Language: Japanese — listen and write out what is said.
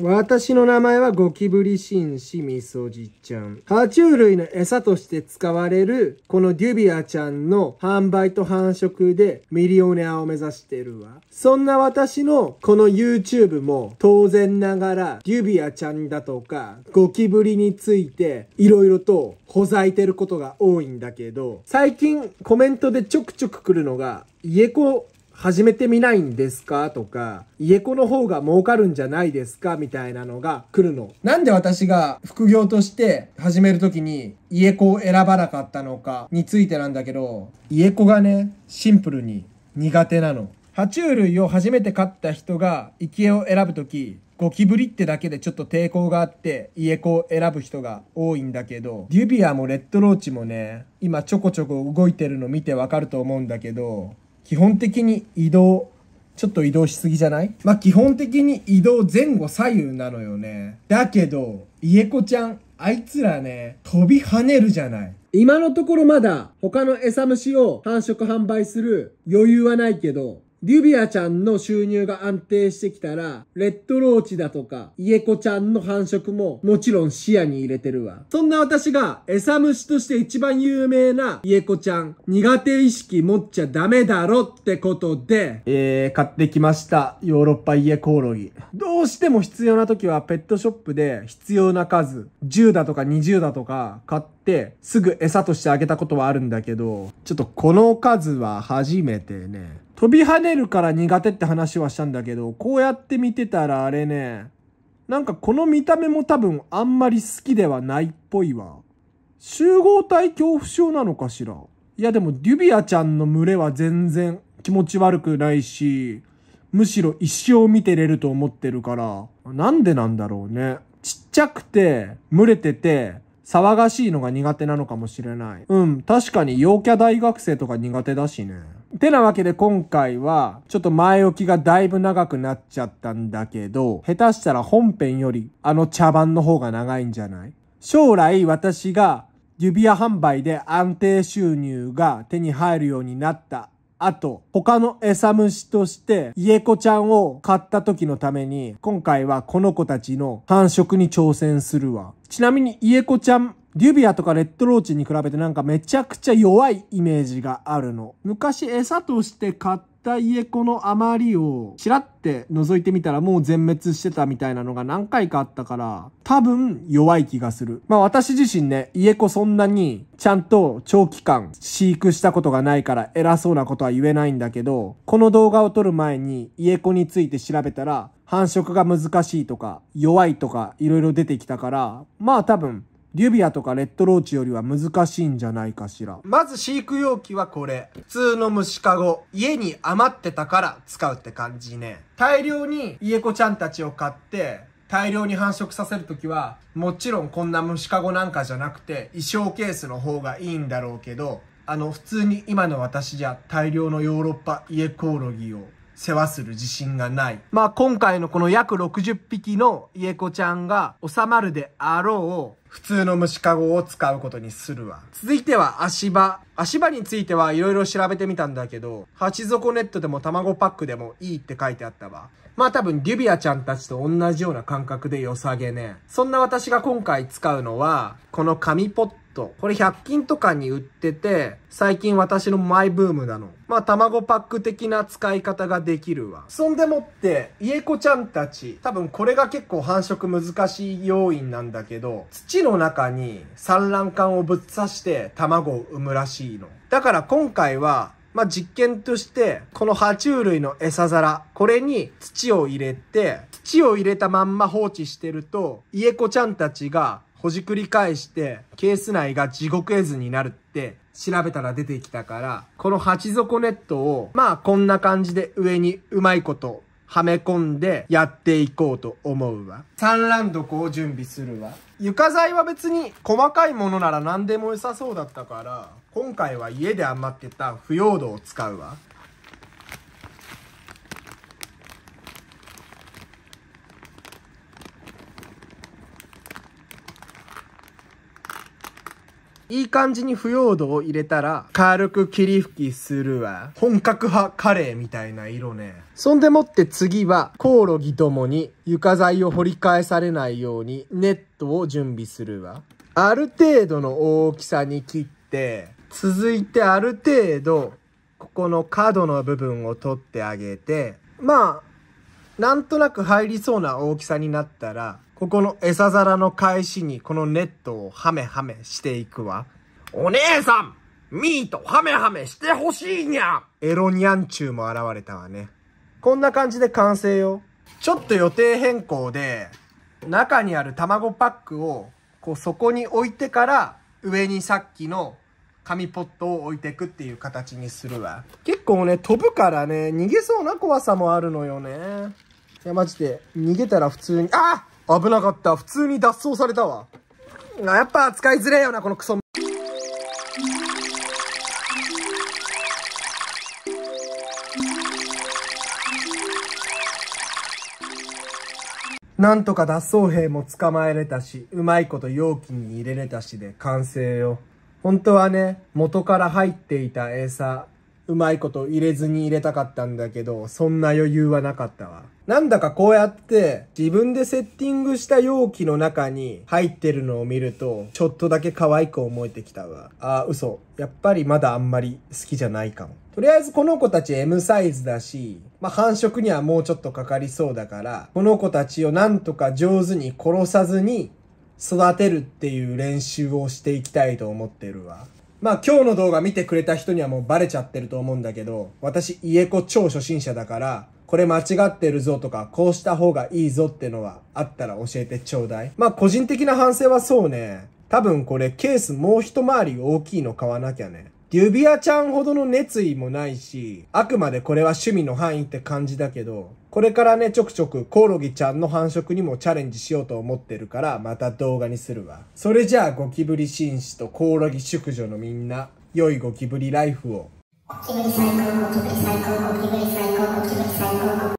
私の名前はゴキブリシンシミソジちゃん。爬虫類の餌として使われる、このデュビアちゃんの販売と繁殖でミリオネアを目指してるわ。そんな私のこの YouTube も当然ながらデュビアちゃんだとかゴキブリについて色々とほざいてることが多いんだけど、最近コメントでちょくちょく来るのが、イエコ始めてみないんですかとか、家子の方が儲かるんじゃないですかみたいなのが来るの。なんで私が副業として始める時に家子を選ばなかったのかについてなんだけど、家子がね、シンプルに苦手なの。爬虫類を初めて飼った人が生きを選ぶ時、ゴキブリってだけでちょっと抵抗があって家子を選ぶ人が多いんだけどデュビアもレッドローチもね今ちょこちょこ動いてるの見てわかると思うんだけど基本的に移動、ちょっと移動しすぎじゃないまあ、基本的に移動前後左右なのよね。だけど、イエコちゃん、あいつらね、飛び跳ねるじゃない。今のところまだ他のエム虫を繁殖販売する余裕はないけど、デュビアちゃんの収入が安定してきたら、レッドローチだとか、イエコちゃんの繁殖ももちろん視野に入れてるわ。そんな私が餌虫として一番有名なイエコちゃん、苦手意識持っちゃダメだろってことで、えー、買ってきました。ヨーロッパイエコオロギ。どうしても必要な時はペットショップで必要な数、10だとか20だとか買ってってすぐ餌としてあげたことはあるんだけど、ちょっとこの数は初めてね。飛び跳ねるから苦手って話はしたんだけど、こうやって見てたらあれね、なんかこの見た目も多分あんまり好きではないっぽいわ。集合体恐怖症なのかしらいやでもデュビアちゃんの群れは全然気持ち悪くないし、むしろ一生見てれると思ってるから、なんでなんだろうね。ちっちゃくて、群れてて、騒がしいのが苦手なのかもしれない。うん、確かに陽キャ大学生とか苦手だしね。てなわけで今回は、ちょっと前置きがだいぶ長くなっちゃったんだけど、下手したら本編よりあの茶番の方が長いんじゃない将来私が指輪販売で安定収入が手に入るようになったあと、他の餌虫として、イエコちゃんを飼った時のために、今回はこの子たちの繁殖に挑戦するわ。ちなみに、イエコちゃん、デュビアとかレッドローチに比べてなんかめちゃくちゃ弱いイメージがあるの。昔餌として飼ったた家子の余りをちらって覗いてみたらもう全滅してたみたいなのが何回かあったから、多分弱い気がする。まあ私自身ね、家子そんなにちゃんと長期間飼育したことがないから偉そうなことは言えないんだけど、この動画を撮る前に家子について調べたら、繁殖が難しいとか弱いとか色々出てきたから、まあ多分リュビアとかレッドローチよりは難しいんじゃないかしら。まず飼育容器はこれ。普通の虫かご。家に余ってたから使うって感じね。大量に家子ちゃんたちを買って、大量に繁殖させるときは、もちろんこんな虫かごなんかじゃなくて、衣装ケースの方がいいんだろうけど、あの、普通に今の私じゃ大量のヨーロッパ家コオロギを世話する自信がない。まあ今回のこの約60匹のイエコちゃんが収まるであろう普通の虫かごを使うことにするわ。続いては足場。足場についてはいろいろ調べてみたんだけど、鉢底ネットでも卵パックでもいいって書いてあったわ。まあ多分デュビアちゃんたちと同じような感覚で良さげね。そんな私が今回使うのは、この紙ポットト。これ100均とかに売ってて、最近私のマイブームなの。まあ、卵パック的な使い方ができるわ。そんでもって、家子ちゃんたち、多分これが結構繁殖難しい要因なんだけど、土の中に産卵管をぶっ刺して卵を産むらしいの。だから今回は、まあ、実験として、この爬虫類の餌皿、これに土を入れて、土を入れたまんま放置してると、家子ちゃんたちがほじくり返して、ケース内が地獄絵図になるって調べたら出てきたから、この鉢底ネットを、まあこんな感じで上にうまいことはめ込んでやっていこうと思うわ。産卵床を準備するわ。床材は別に細かいものなら何でも良さそうだったから、今回は家で余ってた腐葉土を使うわ。いい感じに腐葉土を入れたら、軽く霧吹きするわ。本格派カレーみたいな色ね。そんでもって次は、コオロギともに床材を掘り返されないようにネットを準備するわ。ある程度の大きさに切って、続いてある程度、ここの角の部分を取ってあげて、まあ、なんとなく入りそうな大きさになったら、ここの餌皿の返しにこのネットをハメハメしていくわ。お姉さんミートハメハメしてほしいにゃエロニャンチューも現れたわね。こんな感じで完成よ。ちょっと予定変更で、中にある卵パックを、こうそこに置いてから、上にさっきの紙ポットを置いてくっていう形にするわ。結構ね、飛ぶからね、逃げそうな怖さもあるのよね。いや、マジで、逃げたら普通に、あ危なかった。普通に脱走されたわ。やっぱ使いづれえよな、このクソ。なんとか脱走兵も捕まえれたし、うまいこと容器に入れれたしで完成よ。本当はね、元から入っていた餌、うまいこと入れずに入れたかったんだけど、そんな余裕はなかったわ。なんだかこうやって自分でセッティングした容器の中に入ってるのを見ると、ちょっとだけ可愛く思えてきたわ。あ、嘘。やっぱりまだあんまり好きじゃないかも。とりあえずこの子たち M サイズだし、まあ、繁殖にはもうちょっとかかりそうだから、この子たちをなんとか上手に殺さずに育てるっていう練習をしていきたいと思ってるわ。まあ今日の動画見てくれた人にはもうバレちゃってると思うんだけど、私家子超初心者だから、これ間違ってるぞとか、こうした方がいいぞってのはあったら教えてちょうだい。まあ個人的な反省はそうね。多分これケースもう一回り大きいの買わなきゃね。デュビアちゃんほどの熱意もないし、あくまでこれは趣味の範囲って感じだけど、これからね、ちょくちょくコオロギちゃんの繁殖にもチャレンジしようと思ってるから、また動画にするわ。それじゃあ、ゴキブリ紳士とコオロギ宿女のみんな、良いゴキブリライフを。ゴキブリ最高、ゴキブリ最高、ゴキブリ最高、ゴキブリ最高。